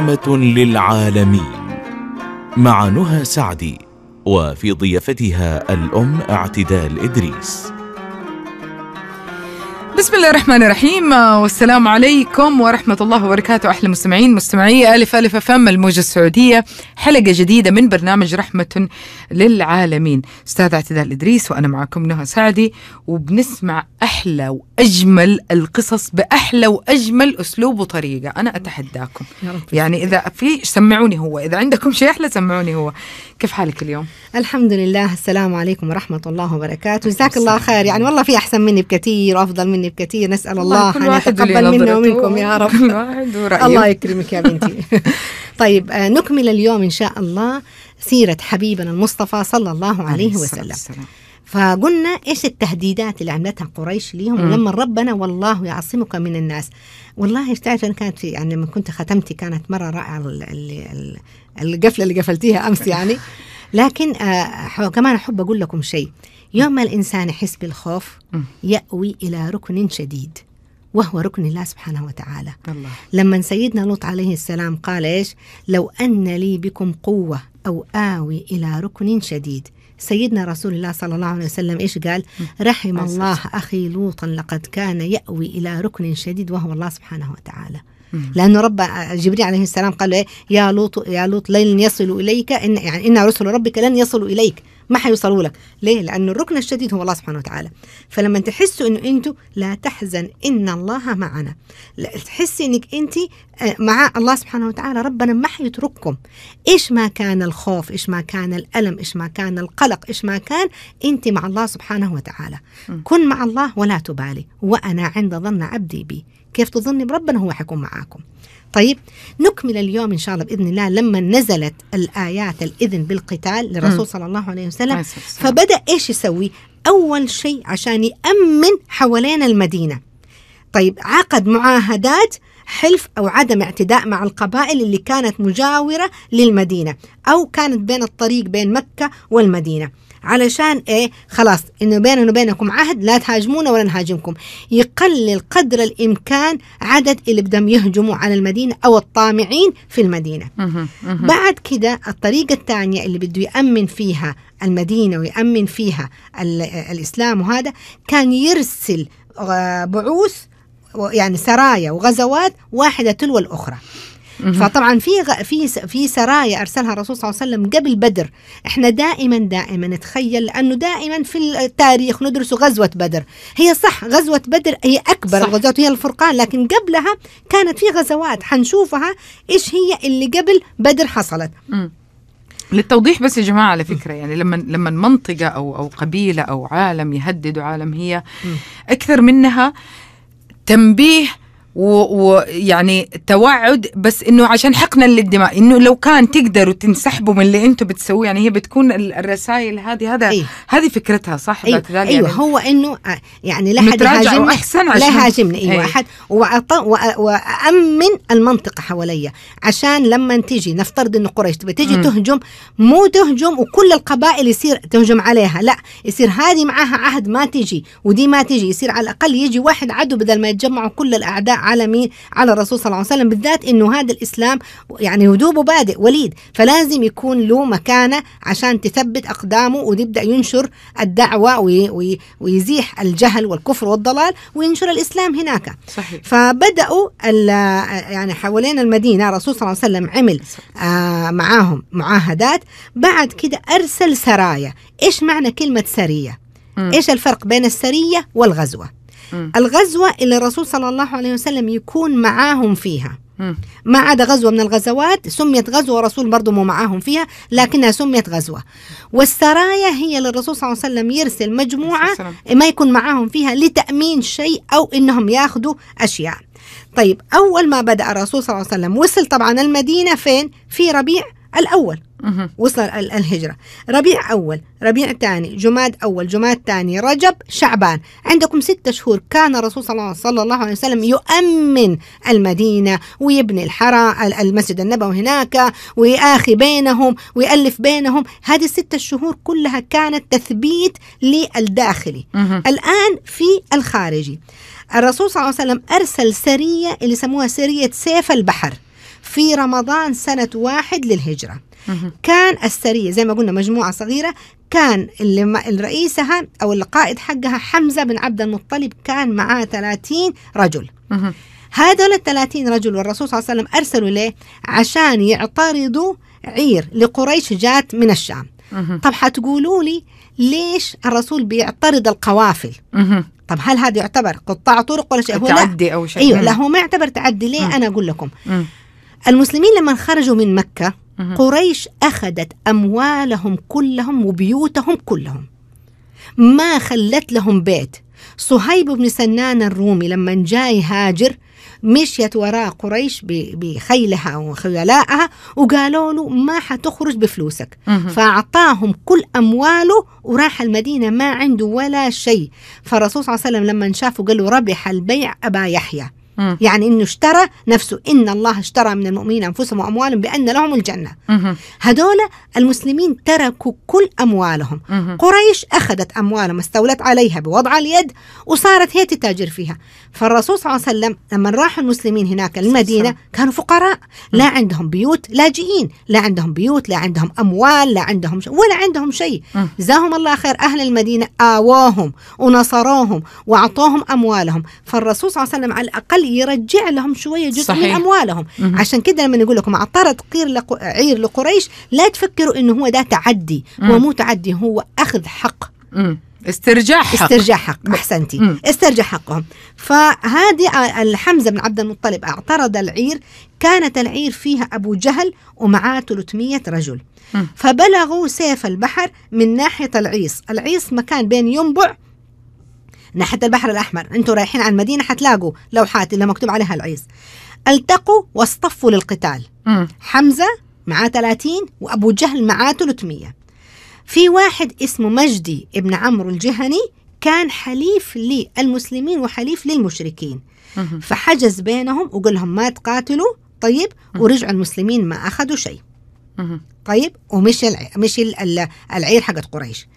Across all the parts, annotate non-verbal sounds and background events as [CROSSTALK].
رحمه للعالمين مع نهى سعدي وفي ضيافتها الأم اعتدال إدريس بسم الله الرحمن الرحيم والسلام عليكم ورحمة الله وبركاته أحلى مستمعين مستمعي ألف ألف فم الموجة السعودية حلقة جديدة من برنامج رحمة للعالمين أستاذ اعتدال إدريس وأنا معكم نهى سعدي وبنسمع أحلى أجمل القصص بأحلى وأجمل أسلوب وطريقة أنا أتحداكم يعني إذا في سمعوني هو إذا عندكم شيء أحلى سمعوني هو كيف حالك اليوم؟ الحمد لله السلام عليكم ورحمة الله وبركاته جزاك الله خير يعني والله في أحسن مني بكثير وأفضل مني بكثير نسأل الله أن يتقبل منا ومنكم يا رب كل واحد ورأيه الله يكرمك يا بنتي [LAUGHS] طيب آه، نكمل اليوم إن شاء الله سيرة حبيبنا المصطفى صلى الله عليه وسلم فقلنا ايش التهديدات اللي عملتها قريش ليهم ولما ربنا والله يعصمك من الناس والله تعرف انا كانت في يعني لما كنت ختمتي كانت مره رائعه القفله اللي قفلتيها امس يعني [LAUGHS] لكن آه كمان احب اقول لكم شيء يوم ما الانسان يحس بالخوف ياوي الى ركن شديد وهو ركن الله سبحانه وتعالى الله. لما سيدنا لوط عليه السلام قال ايش لو ان لي بكم قوه او اوي الى ركن شديد سيدنا رسول الله صلى الله عليه وسلم إيش قال رحم الله أخي لوطا لقد كان يأوي إلى ركن شديد وهو الله سبحانه وتعالى لانه رب جبريل عليه السلام قال له إيه؟ يا لوط يا لوط لن يصلوا اليك ان يعني ان رسل ربك لن يصلوا اليك ما حيوصلوا لك ليه لانه الركن الشديد هو الله سبحانه وتعالى فلما تحسوا انه انتوا لا تحزن ان الله معنا تحسي انك انت آه، مع الله سبحانه وتعالى ربنا ما حيترككم ايش ما كان الخوف ايش ما كان الالم ايش ما كان القلق ايش ما كان انت مع الله سبحانه وتعالى كن مع الله ولا تبالي وانا عند ظن عبدي بي كيف تظني بربنا هو حيكون معاكم طيب نكمل اليوم ان شاء الله باذن الله لما نزلت الايات الاذن بالقتال للرسول صلى الله عليه وسلم فبدا ايش يسوي اول شيء عشان يامن حوالين المدينه طيب عقد معاهدات حلف او عدم اعتداء مع القبائل اللي كانت مجاوره للمدينه او كانت بين الطريق بين مكه والمدينه علشان ايه خلاص انه بيننا وبينكم عهد لا تهاجمونا ولا نهاجمكم يقلل قدر الامكان عدد اللي بدهم يهجموا على المدينه او الطامعين في المدينه بعد كده الطريقه الثانيه اللي بده يامن فيها المدينه ويامن فيها الاسلام وهذا كان يرسل آه، بعوث يعني سرايا وغزوات واحده تلو الاخرى فطبعا في في في سرايا ارسلها الرسول صلى الله عليه وسلم قبل بدر احنا دائما دائما نتخيل لانه دائما في التاريخ ندرس غزوه بدر هي صح غزوه بدر هي اكبر غزوات الغزوات هي الفرقان لكن قبلها كانت في غزوات حنشوفها ايش هي اللي قبل بدر حصلت م. للتوضيح بس يا جماعه على فكره يعني لما لما منطقه او او قبيله او عالم يهددوا عالم هي اكثر منها تنبيه ويعني توعد بس انه عشان حقنا للدماء انه لو كان تقدروا تنسحبوا من اللي انتم بتسووه يعني هي بتكون الرسائل هذه هذا أيوه. هذه فكرتها صح إيه. يعني أيوه. أيوه. يعني هو انه آه، يعني لا حد يهاجمنا احسن عشان لا يهاجمنا ايوه أيوه. احد وامن المنطقه حواليا عشان لما تيجي نفترض انه قريش تبي تيجي م. تهجم مو تهجم وكل القبائل يصير تهجم عليها لا يصير هذه معاها عهد ما تيجي ودي ما تيجي يصير على الاقل يجي واحد عدو بدل ما يتجمعوا كل الاعداء على مين على الرسول صلى الله عليه وسلم بالذات انه هذا الاسلام يعني هدوبه بادئ وليد فلازم يكون له مكانه عشان تثبت اقدامه ويبدا ينشر الدعوه وي وي ويزيح الجهل والكفر والضلال وينشر الاسلام هناك صحيح. فبداوا يعني حوالين المدينه الرسول صلى الله عليه وسلم عمل آه معاهم معاهدات بعد كده ارسل سرايا ايش معنى كلمه سريه ايش الفرق بين السريه والغزوه الغزوة اللي الرسول صلى الله عليه وسلم يكون معاهم فيها ما عدا غزوة من الغزوات سميت غزوة والرسول برضه مو معاهم فيها لكنها سميت غزوة والسرايا هي اللي الرسول صلى الله عليه وسلم يرسل مجموعة ما يكون معاهم فيها لتأمين شيء أو إنهم ياخذوا أشياء طيب أول ما بدأ الرسول صلى الله عليه وسلم وصل طبعا المدينة فين في ربيع الأول وصل الهجرة ربيع أول ربيع ثاني جماد أول جماد ثاني رجب شعبان عندكم ستة شهور كان الرسول صلى الله عليه وسلم يؤمن المدينة ويبني الحرم المسجد النبوي هناك ويآخي بينهم ويألف بينهم هذه الستة شهور كلها كانت تثبيت للداخلي الآن في الخارجي الرسول صلى الله عليه وسلم أرسل سرية اللي سموها سرية سيف البحر في رمضان سنة واحد للهجرة كان السريه زي ما قلنا مجموعه صغيره كان اللي الرئيسها او القائد حقها حمزه بن عبد المطلب كان معاه 30 رجل هذول ال 30 رجل والرسول صلى الله عليه وسلم ارسلوا ليه؟ عشان يعترضوا عير لقريش جات من الشام طب حتقولوا لي ليش الرسول بيعترض القوافل طب هل هذا يعتبر قطاع طرق ولا شيء هو تعدي او شيء ايوه لا هو ما يعتبر تعدي ليه انا اقول لكم المسلمين لما خرجوا من مكه قريش أخذت أموالهم كلهم وبيوتهم كلهم ما خلت لهم بيت صهيب بن سنان الرومي لما جاء يهاجر مشيت وراء قريش بخيلها وخيلائها وقالوا له ما حتخرج بفلوسك فأعطاهم كل أمواله وراح المدينة ما عنده ولا شيء فالرسول صلى الله عليه وسلم لما شافه قال له ربح البيع أبا يحيى يعني انه اشترى نفسه ان الله اشترى من المؤمنين انفسهم واموالهم بان لهم الجنه هذول المسلمين تركوا كل اموالهم قريش اخذت اموالهم استولت عليها بوضع اليد وصارت هي تتاجر فيها فالرسول صلى الله عليه وسلم لما راح المسلمين هناك المدينه كانوا فقراء لا عندهم بيوت لاجئين لا عندهم بيوت لا عندهم اموال لا عندهم شيء ولا عندهم شيء جزاهم الله خير اهل المدينه اووهم ونصروهم واعطوهم اموالهم فالرسول صلى الله عليه وسلم على الاقل يرجع لهم شويه جزء صحيح. من اموالهم مم. عشان كده لما نقول لكم عطرت قير لقو... عير لقريش لا تفكروا انه هو ده تعدي هو مو تعدي هو اخذ حق مم. استرجاع حق استرجاع حق احسنتي مم. استرجع حقهم فهذه الحمزه بن عبد المطلب اعترض العير كانت العير فيها ابو جهل ومعاه 300 رجل مم. فبلغوا سيف البحر من ناحيه العيص العيص مكان بين ينبع ناحيه البحر الاحمر انتم رايحين على المدينه حتلاقوا لوحات اللي مكتوب عليها العيس التقوا واصطفوا للقتال م. حمزه معاه 30 وابو جهل معاه 300 في واحد اسمه مجدي ابن عمرو الجهني كان حليف للمسلمين وحليف للمشركين فحجز بينهم وقال لهم ما تقاتلوا طيب ورجعوا المسلمين ما اخذوا شيء طيب ومشي العير مشي العير حقت قريش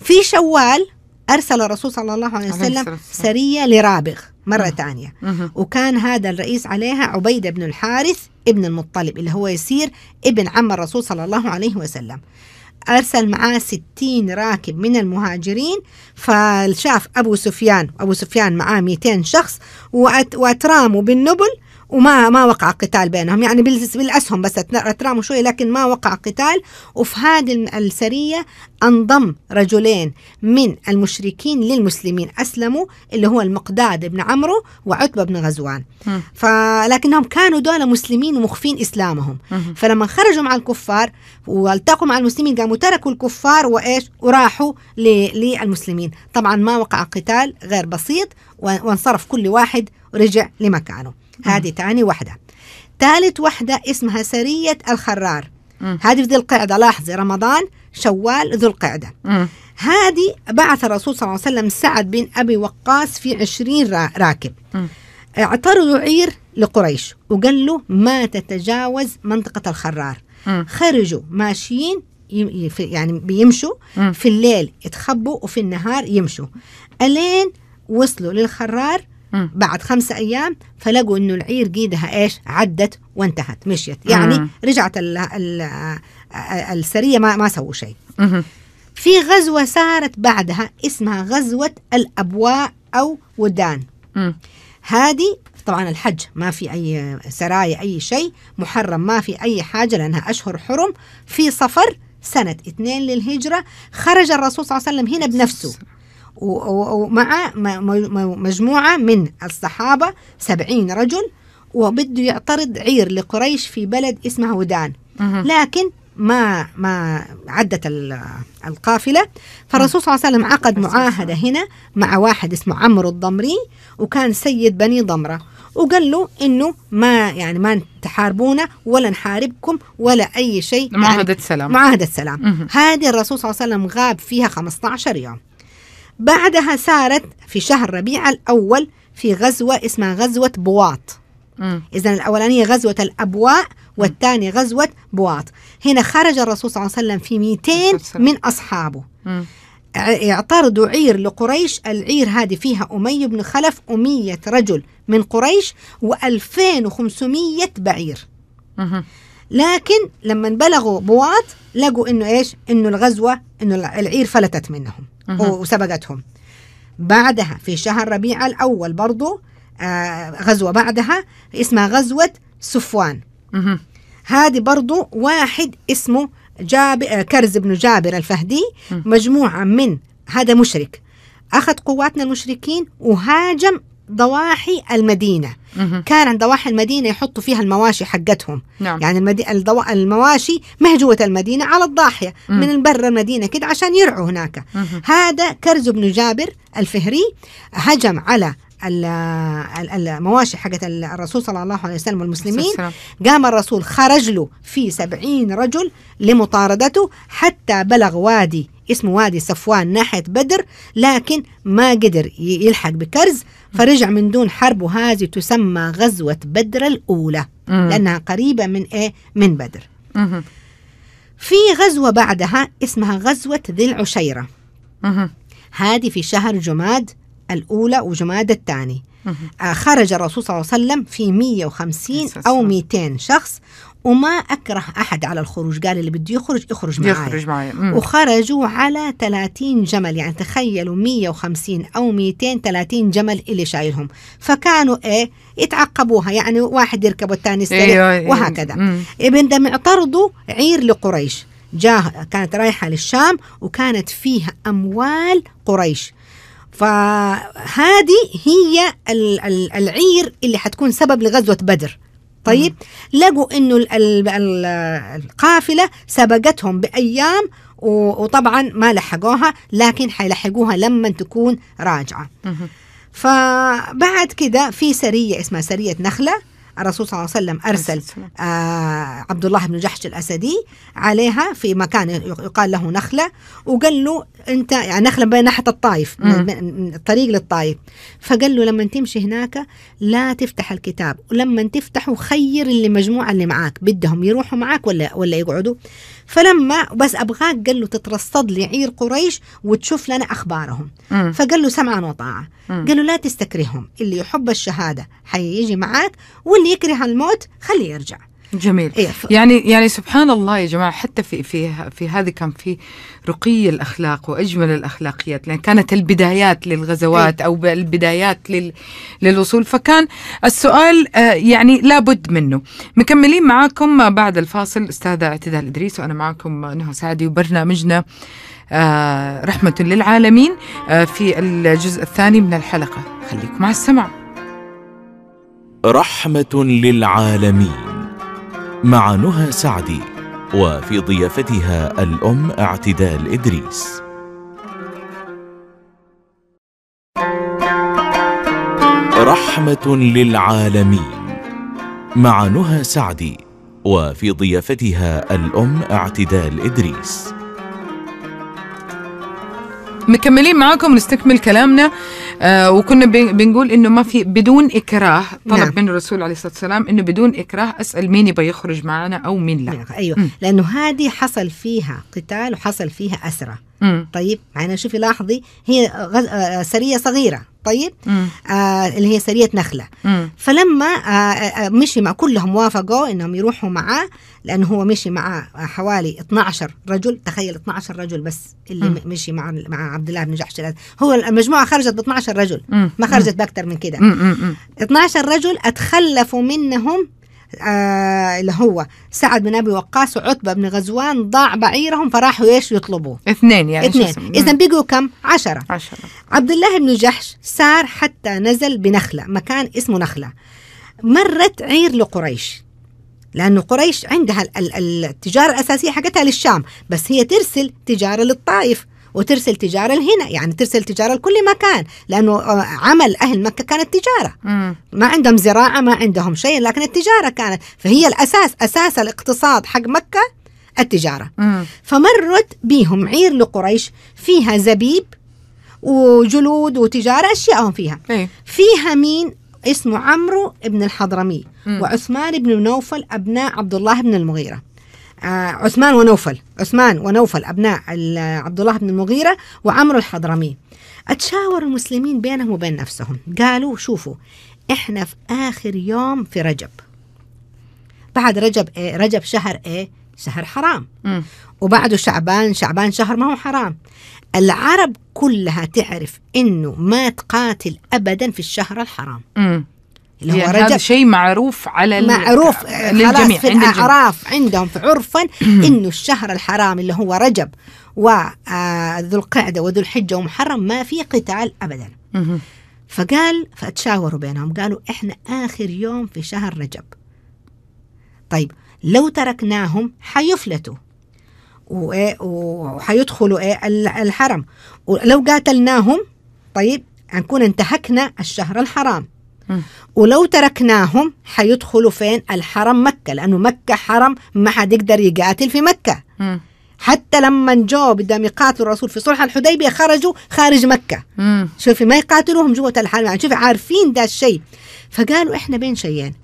في شوال أرسل الرسول صلى الله عليه وسلم سرية لرابغ مرة ثانية وكان هذا الرئيس عليها عبيدة بن الحارث ابن المطلب اللي هو يصير ابن عم الرسول صلى الله عليه وسلم أرسل معاه ستين راكب من المهاجرين فشاف أبو سفيان أبو سفيان معاه 200 شخص وأتراموا بالنبل وما ما وقع قتال بينهم يعني بالاسهم بس تراموا شويه لكن ما وقع قتال وفي هذه السريه انضم رجلين من المشركين للمسلمين اسلموا اللي هو المقداد بن عمرو وعتبه بن غزوان فلكنهم كانوا دول مسلمين ومخفين اسلامهم فلما خرجوا مع الكفار والتقوا مع المسلمين قاموا تركوا الكفار وايش وراحوا للمسلمين طبعا ما وقع قتال غير بسيط وانصرف كل واحد ورجع لمكانه هذه تاني وحده ثالث وحده اسمها سرية الخرار هذه في ذي القعدة لاحظي رمضان شوال ذو القعدة هذه بعث الرسول صلى الله عليه وسلم سعد بن أبي وقاص في عشرين راكب اعترضوا عير لقريش وقال له ما تتجاوز منطقة الخرار خرجوا ماشيين يعني بيمشوا في الليل يتخبوا وفي النهار يمشوا ألين وصلوا للخرار بعد خمسة أيام فلقوا إنه العير جيدها إيش عدت وانتهت مشيت يعني مم. رجعت الـ الـ السرية ما, ما سووا شيء في غزوة سارت بعدها اسمها غزوة الأبواء أو ودان هذه طبعا الحج ما في أي سرايا أي شيء محرم ما في أي حاجة لأنها أشهر حرم في صفر سنة اثنين للهجرة خرج الرسول صلى الله عليه وسلم هنا بنفسه ومع مجموعة من الصحابة سبعين رجل وبده يعترض عير لقريش في بلد اسمها ودان لكن ما ما عدت القافله فالرسول صلى الله عليه وسلم عقد معاهده هنا مع واحد اسمه عمرو الضمري وكان سيد بني ضمره وقال له انه ما يعني ما تحاربونا ولا نحاربكم ولا اي شيء يعني معاهده يعني سلام معاهده سلام هذه الرسول صلى الله عليه وسلم غاب فيها 15 يوم بعدها سارت في شهر ربيع الأول في غزوة اسمها غزوة بواط إذا الأولانية غزوة الأبواء والثانية غزوة بواط هنا خرج الرسول صلى الله عليه وسلم في 200 من أصحابه اعترض اعترضوا عير لقريش العير هذه فيها أمي بن خلف أمية رجل من قريش و2500 بعير لكن لما بلغوا بواط لقوا انه ايش انه الغزوه انه العير فلتت منهم وسبقتهم بعدها في شهر ربيع الأول برضو آه، غزوة بعدها اسمها غزوة صفوان هذه برضو واحد اسمه جاب آه، كرز بن جابر الفهدي مجموعة من هذا مشرك أخذ قواتنا المشركين وهاجم ضواحي المدينة مهم. كان ضواحي المدينة يحطوا فيها المواشي حقتهم نعم. يعني المدي... الضو... المواشي مهجوة المدينة على الضاحية مهم. من برا المدينة كده عشان يرعوا هناك مهم. هذا كرز بن جابر الفهري هجم على المواشي حقت الرسول صلى الله عليه وسلم والمسلمين قام الرسول خرج له في سبعين رجل لمطاردته حتى بلغ وادي اسمه وادي صفوان ناحية بدر لكن ما قدر يلحق بكرز فرجع من دون حرب وهذه تسمى غزوة بدر الأولى مم. لأنها قريبة من إيه من بدر مم. في غزوة بعدها اسمها غزوة ذي العشيرة هذه في شهر جماد الأولى وجماد الثاني آه، خرج الرسول صلى الله عليه وسلم في 150 أو 200 شخص وما أكره أحد على الخروج قال اللي بده يخرج يخرج معي يخرج معي وخرجوا على 30 جمل يعني تخيلوا 150 أو 230 جمل اللي شايلهم فكانوا إيه يتعقبوها يعني واحد يركب والثاني يستريح أيوة, إيوه. وهكذا ابن دم اعترضوا عير لقريش جاء كانت رايحة للشام وكانت فيها أموال قريش فهذه هي العير اللي حتكون سبب لغزوة بدر طيب لقوا انه القافله سبقتهم بايام وطبعا ما لحقوها لكن حيلحقوها لما تكون راجعه فبعد كده في سريه اسمها سريه نخله الرسول صلى الله عليه وسلم أرسل آه عبد الله بن جحش الأسدي عليها في مكان يقال له نخلة وقال له أنت يعني نخلة بين ناحية الطائف من الطريق للطائف فقال له لما تمشي هناك لا تفتح الكتاب ولما تفتحه خير اللي مجموعة اللي معاك بدهم يروحوا معاك ولا ولا يقعدوا فلما بس ابغاك قال له تترصد لي عير قريش وتشوف لنا اخبارهم مم. فقال له سمعا وطاعه قال له لا تستكرههم اللي يحب الشهاده حيجي معاك واللي يكره الموت خليه يرجع جميل إيه، يعني يعني سبحان الله يا جماعه حتى في في في هذه كان في رقي الاخلاق واجمل الاخلاقيات لان كانت البدايات للغزوات إيه. او البدايات للوصول فكان السؤال آه، يعني لابد منه مكملين معاكم بعد الفاصل استاذه اعتدال ادريس وانا معاكم نهى سعدي وبرنامجنا آه، رحمه للعالمين آه، في الجزء الثاني من الحلقه خليكم مع السمع رحمه للعالمين مع نهى سعدي وفي ضيافتها الأم اعتدال إدريس رحمة للعالمين مع نهى سعدي وفي ضيافتها الأم اعتدال إدريس مكملين معاكم نستكمل كلامنا آه وكنا بنقول انه ما في بدون اكراه طلب نعم. من الرسول عليه الصلاه والسلام انه بدون اكراه اسال مين يبغى يخرج معنا او مين لا نعم. ايوه م. لانه هذه حصل فيها قتال وحصل فيها اسره طيب معنا يعني شوفي لاحظي هي غز... آه سريه صغيره طيب آه اللي هي سريه نخله مم. فلما آه, آه، مشي مع كلهم وافقوا انهم يروحوا معاه لانه هو مشي مع حوالي 12 رجل تخيل 12 رجل بس اللي مم. مشي مع مع عبد الله بن جحش هو المجموعه خرجت ب 12 رجل مم. ما خرجت باكثر من كده 12 رجل اتخلفوا منهم آه، اللي هو سعد بن ابي وقاص وعتبه بن غزوان ضاع بعيرهم فراحوا ايش يطلبوا اثنين يعني اثنين اذا بقوا كم عشرة عشرة عبد الله بن جحش سار حتى نزل بنخله مكان اسمه نخله مرت عير لقريش لانه قريش عندها التجاره الاساسيه حقتها للشام بس هي ترسل تجاره للطائف وترسل تجاره لهنا يعني ترسل تجاره لكل مكان لانه آه، عمل اهل مكه كانت تجاره ما عندهم زراعه ما عندهم شيء لكن التجاره كانت فهي الاساس اساس الاقتصاد حق مكه التجاره فمرت بهم عير لقريش فيها زبيب وجلود وتجاره اشيائهم فيها ايه؟ فيها مين اسمه عمرو بن الحضرمي وعثمان بن نوفل ابناء عبد الله بن المغيره آه، عثمان ونوفل عثمان ونوفل أبناء عبد الله بن المغيرة وعمرو الحضرمي اتشاور المسلمين بينهم وبين نفسهم قالوا شوفوا احنا في آخر يوم في رجب بعد رجب ايه رجب شهر ايه شهر حرام م. وبعده شعبان شعبان شهر ما هو حرام العرب كلها تعرف انه ما تقاتل ابدا في الشهر الحرام م. اللي هو يعني رجب هذا شيء معروف على معروف للجميع في عند الاعراف عندهم في عرفا [CLEARS THROAT] انه الشهر الحرام اللي هو رجب وذو آه، القعده وذو الحجه ومحرم ما في قتال ابدا فقال فتشاوروا بينهم قالوا احنا اخر يوم في شهر رجب طيب لو تركناهم حيفلتوا إيه، وحيدخلوا ايه الحرم ولو قاتلناهم طيب حنكون انتهكنا الشهر الحرام ولو تركناهم حيدخلوا فين الحرم مكة لأنه مكة حرم ما حد يقدر يقاتل في مكة حتى لما جو بدهم يقاتلوا الرسول في صلح الحديبية خرجوا خارج مكة شوفي ما يقاتلوهم جوة الحرم يعني شوفي عارفين ده الشيء فقالوا إحنا بين شيئين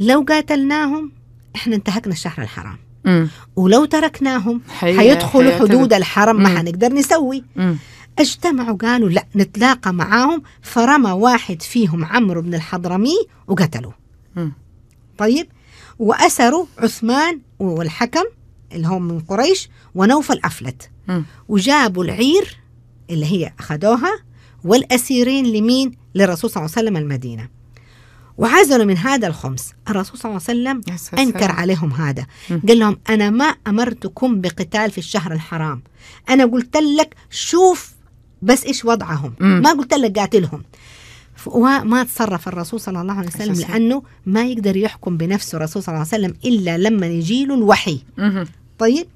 لو قاتلناهم إحنا انتهكنا الشهر الحرام ولو تركناهم حيدخلوا حدود الحرم ما حنقدر نسوي اجتمعوا قالوا لا نتلاقى معاهم فرمى واحد فيهم عمرو بن الحضرمي وقتلوه طيب وأسروا عثمان والحكم اللي هم من قريش ونوفل أفلت م. وجابوا العير اللي هي أخذوها والأسيرين لمين للرسول صلى الله عليه وسلم المدينة وعزلوا من هذا الخمس الرسول صلى الله عليه وسلم أنكر عليهم هذا قال لهم أنا ما أمرتكم بقتال في الشهر الحرام أنا قلت لك شوف بس ايش وضعهم مم. ما قلت لك قاتلهم وما تصرف الرسول صلى الله عليه وسلم أساسي. لانه ما يقدر يحكم بنفسه الرسول صلى الله عليه وسلم الا لما يجي له الوحي مم. طيب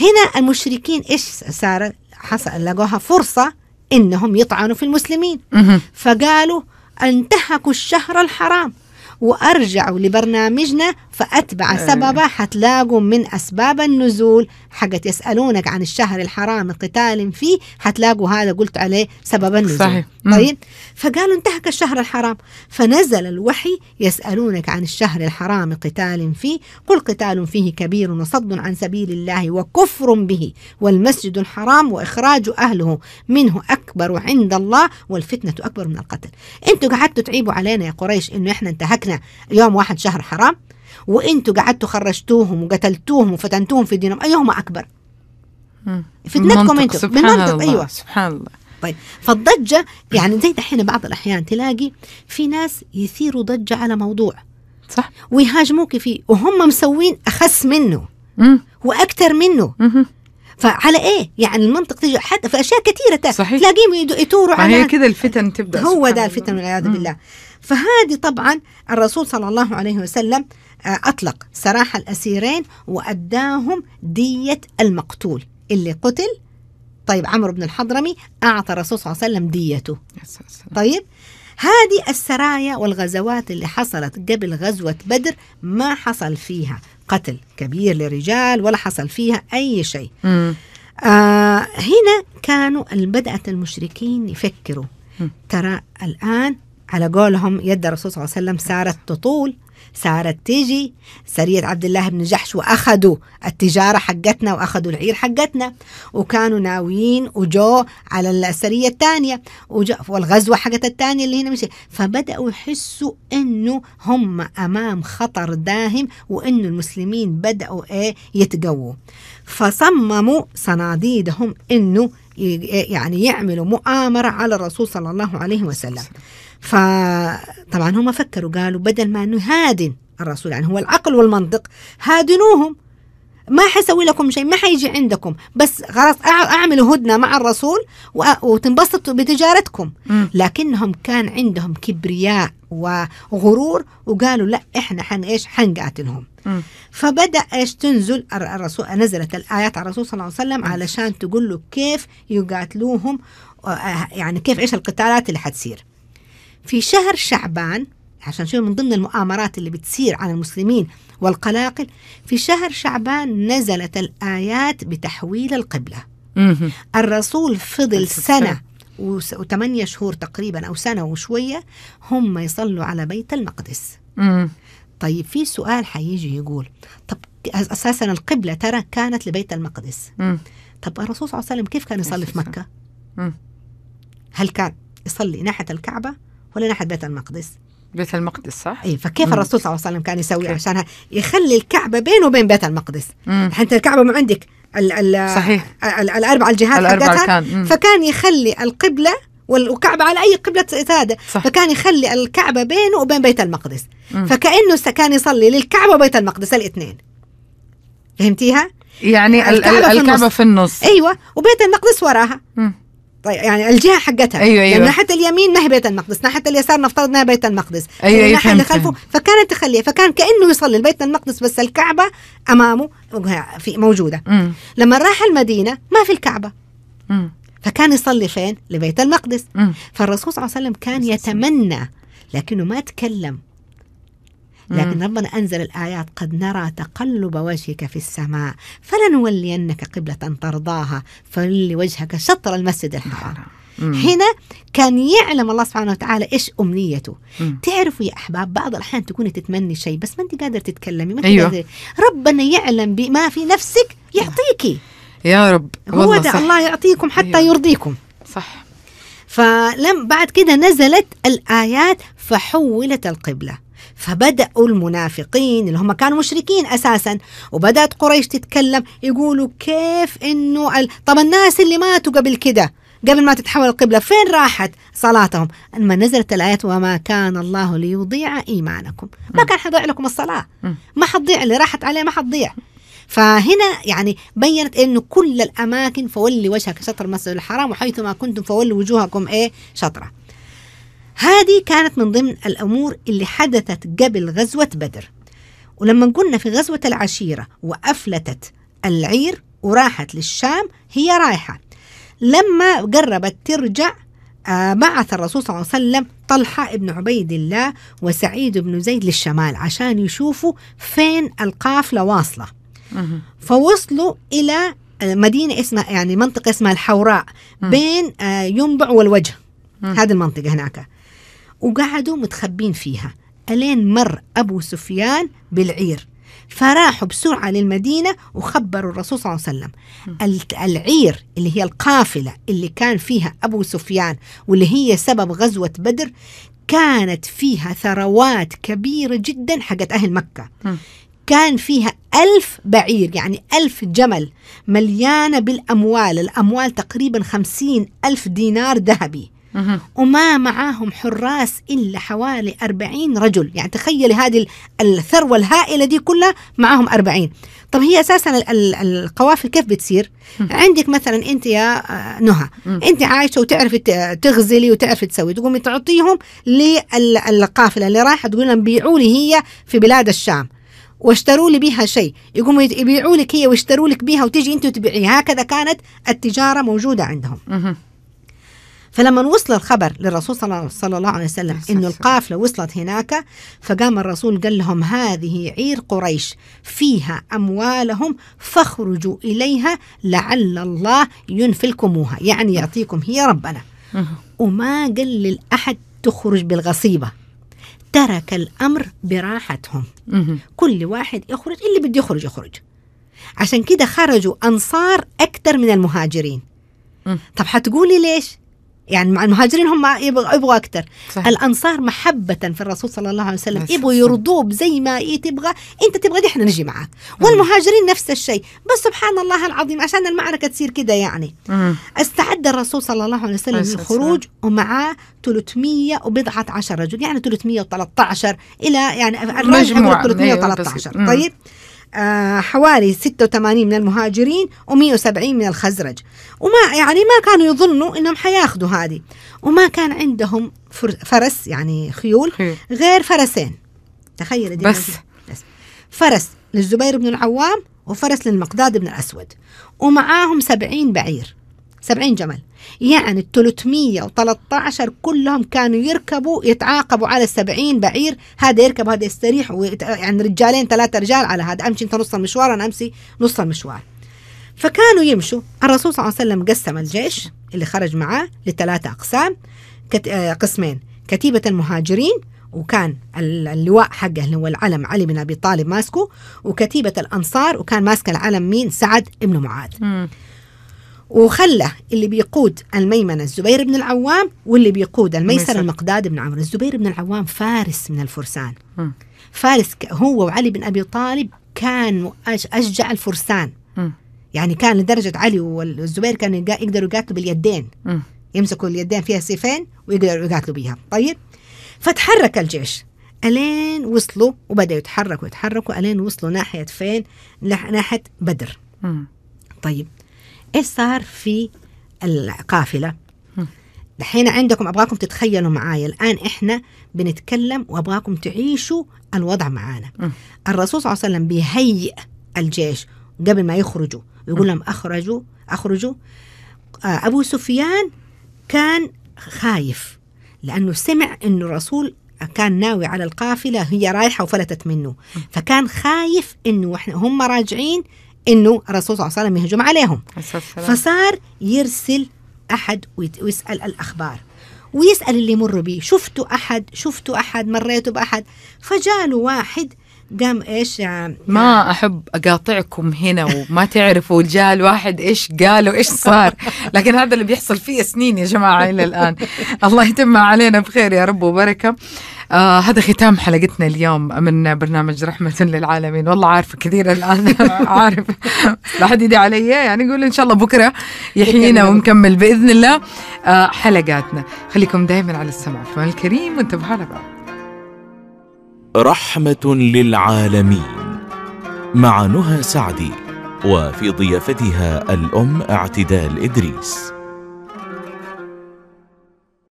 هنا المشركين ايش صار حصل لقوها فرصه انهم يطعنوا في المسلمين مم. فقالوا انتهكوا الشهر الحرام وارجعوا لبرنامجنا فأتبع أيه. سببه حتلاقوا من أسباب النزول حقت يسألونك عن الشهر الحرام القتال فيه حتلاقوا هذا قلت عليه سبب النزول صحيح. طيب فقالوا انتهك الشهر الحرام فنزل الوحي يسألونك عن الشهر الحرام قتال فيه قل قتال فيه كبير وصد عن سبيل الله وكفر به والمسجد الحرام وإخراج أهله منه أكبر عند الله والفتنة أكبر من القتل انتوا قعدتوا تعيبوا علينا يا قريش انه احنا انتهكنا يوم واحد شهر حرام وانتوا قعدتوا خرجتوهم وقتلتوهم وفتنتوهم في دينهم ايهما اكبر؟ فتنتكم انتم سبحان من الله. ايوه سبحان الله طيب فالضجه يعني زي دحين بعض الاحيان تلاقي في ناس يثيروا ضجه على موضوع صح ويهاجموك فيه وهم مسوين اخس منه واكثر منه فعلى ايه؟ يعني المنطق تجي حتى في اشياء كثيره صحيح تلاقيهم يثوروا على هي كده الفتن تبدا هو ده الفتن والعياذ بالله فهذه طبعا الرسول صلى الله عليه وسلم أطلق سراح الأسيرين وأداهم دية المقتول اللي قتل طيب عمرو بن الحضرمي أعطى الرسول صلى الله عليه وسلم ديته طيب هذه السرايا والغزوات اللي حصلت قبل غزوة بدر ما حصل فيها قتل كبير لرجال ولا حصل فيها أي شيء آه هنا كانوا بدأت المشركين يفكروا ترى الآن على قولهم يد الرسول صلى الله عليه وسلم صارت تطول سارة تيجي سرية عبد الله بن جحش وأخذوا التجارة حقتنا وأخذوا العير حقتنا وكانوا ناويين وجو على السرية الثانية والغزوة حقت الثانية اللي هنا مش فبدأوا يحسوا أنه هم أمام خطر داهم وأنه المسلمين بدأوا إيه يتقووا فصمموا صناديدهم أنه يعني يعملوا مؤامرة على الرسول صلى الله عليه وسلم فطبعا هم فكروا قالوا بدل ما نهادن الرسول يعني هو العقل والمنطق هادنوهم ما حيسوي لكم شيء ما حيجي عندكم بس خلاص اعملوا هدنه مع الرسول وتنبسطوا بتجارتكم لكنهم كان عندهم كبرياء وغرور وقالوا لا احنا حن ايش حنقاتلهم فبدا ايش تنزل الرسول نزلت الايات على الرسول صلى الله عليه وسلم علشان تقول له كيف يقاتلوهم يعني كيف ايش القتالات اللي حتصير في شهر شعبان عشان شو من ضمن المؤامرات اللي بتصير على المسلمين والقلاقل في شهر شعبان نزلت الآيات بتحويل القبلة الرسول فضل سنة وثمانية شهور تقريبا أو سنة وشوية هم يصلوا على بيت المقدس طيب في سؤال حيجي يقول طب أساسا القبلة ترى كانت لبيت المقدس طب الرسول صلى الله عليه وسلم كيف كان يصلي في مكة هل كان يصلي ناحية الكعبة ولا ناحيه بيت المقدس بيت المقدس صح؟ اي فكيف الرسول صلى الله عليه وسلم كان يسوي كيف. عشان يخلي الكعبه بينه وبين بيت المقدس انت الكعبه ما عندك الـ الـ صحيح الـ الاربع الجهات الأربع حقتها فكان يخلي القبله والكعبة على أي قبلة سادة فكان يخلي الكعبة بينه وبين بيت المقدس مم. فكأنه كان يصلي للكعبة وبيت المقدس الاثنين فهمتيها؟ يعني الكعبة, الكعبة في, النص. في النص أيوة وبيت المقدس وراها مم. طيب، يعني الجهه حقتها ايوه ايوه يعني ناحيه اليمين نهي بيت المقدس ناحيه اليسار نفترض انها بيت المقدس ايوه ايوه اللي خلفه فكانت تخليه فكان كانه يصلي لبيت المقدس بس الكعبه امامه في موجوده م. لما راح المدينه ما في الكعبه م. فكان يصلي فين؟ لبيت المقدس م. فالرسول صلى الله عليه وسلم كان يتمنى لكنه ما تكلم لكن ربنا أنزل الآيات قد نرى تقلب وجهك في السماء فلنولينك قبلة ترضاها فل وجهك شطر المسجد الحرام نعم. هنا كان يعلم الله سبحانه وتعالى ايش امنيته مم. تعرفوا يا احباب بعض الاحيان تكوني تتمني شيء بس ما انت قادر تتكلمي ما انت أيوه. قادر ربنا يعلم بما في نفسك يعطيكي يا رب والله ده صح. الله يعطيكم حتى أيوه. يرضيكم صح فلم بعد كده نزلت الايات فحولت القبله فبدأوا المنافقين اللي هم كانوا مشركين أساسا وبدأت قريش تتكلم يقولوا كيف إنه ال... طب الناس اللي ماتوا قبل كده قبل ما تتحول القبلة فين راحت صلاتهم لما نزلت الآيات وما كان الله ليضيع إيمانكم ما كان حضيع لكم الصلاة ما حتضيع اللي راحت عليه ما حتضيع فهنا يعني بينت انه كل الاماكن فولي وجهك شطر المسجد الحرام وحيثما كنتم فولوا وجوهكم ايه شطره هذه كانت من ضمن الأمور اللي حدثت قبل غزوة بدر ولما قلنا في غزوة العشيرة وأفلتت العير وراحت للشام هي رايحة لما قربت ترجع آه، بعث الرسول صلى الله عليه وسلم طلحة بن عبيد الله وسعيد بن زيد للشمال عشان يشوفوا فين القافلة واصلة فوصلوا إلى مدينة اسمها يعني منطقة اسمها الحوراء بين آه، ينبع والوجه هذه المنطقة هناك وقعدوا متخبين فيها ألين مر أبو سفيان بالعير فراحوا بسرعة للمدينة وخبروا الرسول صلى الله عليه وسلم العير اللي هي القافلة اللي كان فيها أبو سفيان واللي هي سبب غزوة بدر كانت فيها ثروات كبيرة جدا حقت أهل مكة كان فيها ألف بعير يعني ألف جمل مليانة بالأموال الأموال تقريبا خمسين ألف دينار ذهبي وما معاهم حراس إلا حوالي أربعين رجل يعني تخيلي هذه الثروة الهائلة دي كلها معاهم أربعين طب هي اساسا القوافل كيف بتصير؟ عندك مثلا انت يا آه، نهى انت عايشه وتعرفي تغزلي وتعرفي تسوي تقومي تعطيهم للقافله اللي رايحه تقول لهم بيعوا لي هي في بلاد الشام واشتروا لي بها شيء يقوموا يبيعوا لك هي واشتروا لك بها وتيجي انت وتبيعيها هكذا كانت التجاره موجوده عندهم فلما وصل الخبر للرسول صلى الله عليه وسلم أنه القافلة وصلت هناك فقام الرسول قال لهم هذه عير قريش فيها أموالهم فاخرجوا إليها لعل الله ينفلكموها يعني يعطيكم هي ربنا وما قال للأحد تخرج بالغصيبة ترك الأمر براحتهم كل واحد يخرج اللي بده يخرج يخرج عشان كده خرجوا أنصار أكثر من المهاجرين أه. طب حتقولي ليش؟ يعني المهاجرين هم يبغوا يبغوا اكثر الانصار محبه في الرسول صلى الله عليه وسلم يبغوا يرضوه زي ما إيه تبغى انت تبغى دي احنا نجي معك والمهاجرين نفس الشيء بس سبحان الله العظيم عشان المعركه تصير كده يعني مم. استعد الرسول صلى الله عليه وسلم للخروج ومعاه 300 وبضعة عشر رجل يعني 313 إلى يعني الرجل 313 أيوة، طيب مم. آه، حوالي 86 من المهاجرين و170 من الخزرج وما يعني ما كانوا يظنوا انهم حياخذوا هذه وما كان عندهم فرس يعني خيول غير فرسين تخيل دي بس. بس فرس للزبير بن العوام وفرس للمقداد بن الأسود ومعاهم سبعين بعير 70 جمل يعني ال 313 كلهم كانوا يركبوا يتعاقبوا على 70 بعير هذا يركب هذا يستريح ويت... يعني رجالين ثلاثة رجال على هذا أمشي أنت نص المشوار أنا أمشي نص المشوار فكانوا يمشوا الرسول صلى الله عليه وسلم قسم الجيش اللي خرج معاه لثلاثة أقسام كت... آه، قسمين كتيبة المهاجرين وكان اللواء حقه اللي هو العلم علي بن ابي طالب ماسكه وكتيبه الانصار وكان ماسك العلم مين سعد بن معاذ وخلى اللي بيقود الميمنة الزبير بن العوام واللي بيقود الميسر المقداد بن عمرو الزبير بن العوام فارس من الفرسان م. فارس هو وعلي بن أبي طالب كانوا أشجع الفرسان م. يعني كان لدرجة علي والزبير كانوا يقدروا يقاتلوا باليدين م. يمسكوا اليدين فيها سيفين ويقدروا يقاتلوا بيها طيب فتحرك الجيش ألين وصلوا وبدأوا يتحركوا يتحركوا ألين وصلوا ناحية فين ناحية بدر م. طيب ايش صار في القافله دحين عندكم ابغاكم تتخيلوا معايا الان احنا بنتكلم وابغاكم تعيشوا الوضع معانا الرسول صلى الله عليه وسلم بيهيئ الجيش قبل ما يخرجوا ويقول لهم اخرجوا اخرجوا آه، ابو سفيان كان خايف لانه سمع انه الرسول كان ناوي على القافله هي رايحه وفلتت منه فكان خايف انه هم راجعين انه الرسول صلى الله عليه وسلم يهجم عليهم فصار يرسل احد ويسال الاخبار ويسال اللي يمر به شفتوا احد شفتوا احد مريتوا باحد فجاله واحد قام ايش آه، ما احب اقاطعكم هنا وما تعرفوا جاء الواحد ايش قال وايش صار لكن هذا اللي بيحصل فيه سنين يا جماعه الى الان الله يتمها علينا بخير يا رب وبركه آه هذا ختام حلقتنا اليوم من برنامج رحمة للعالمين والله عارفة كثير الآن [LAUGHS] عارف لا حد يدعي علي يعني يقول إن شاء الله بكرة يحيينا ونكمل بإذن الله آه حلقاتنا خليكم دائما على السمع في الكريم وانتبهوا على بعض رحمة للعالمين مع نهى سعدي وفي ضيافتها الأم اعتدال إدريس